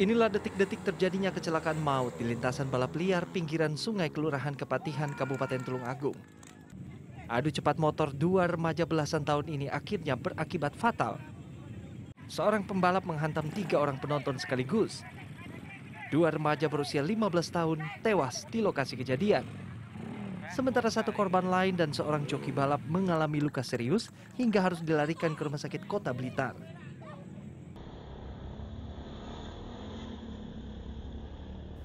Inilah detik-detik terjadinya kecelakaan maut di lintasan balap liar pinggiran sungai Kelurahan Kepatihan, Kabupaten Tulung Agung. Adu cepat motor dua remaja belasan tahun ini akhirnya berakibat fatal. Seorang pembalap menghantam tiga orang penonton sekaligus. Dua remaja berusia 15 tahun tewas di lokasi kejadian. Sementara satu korban lain dan seorang joki balap mengalami luka serius hingga harus dilarikan ke rumah sakit kota Blitar.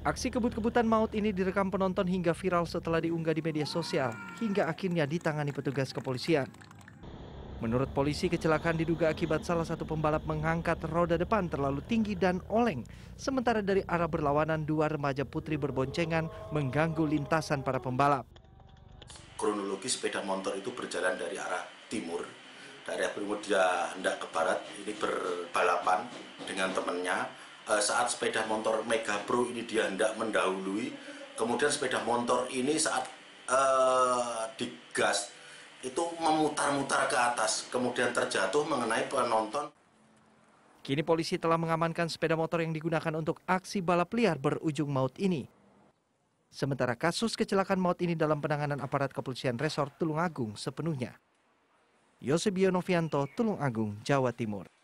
Aksi kebut-kebutan maut ini direkam penonton hingga viral setelah diunggah di media sosial, hingga akhirnya ditangani petugas kepolisian. Menurut polisi, kecelakaan diduga akibat salah satu pembalap mengangkat roda depan terlalu tinggi dan oleng. Sementara dari arah berlawanan, dua remaja putri berboncengan mengganggu lintasan para pembalap. Kronologi sepeda motor itu berjalan dari arah timur. Dari arah timur dia hendak ke barat, ini berbalapan dengan temannya. Eh, saat sepeda motor Mega Pro ini dia hendak mendahului kemudian sepeda motor ini saat uh, digas itu memutar-mutar ke atas kemudian terjatuh mengenai penonton Kini polisi telah mengamankan sepeda motor yang digunakan untuk aksi balap liar berujung maut ini. Sementara kasus kecelakaan maut ini dalam penanganan aparat kepolisian resort Tulungagung sepenuhnya. Yosebio Novianto, Tulungagung, Jawa Timur.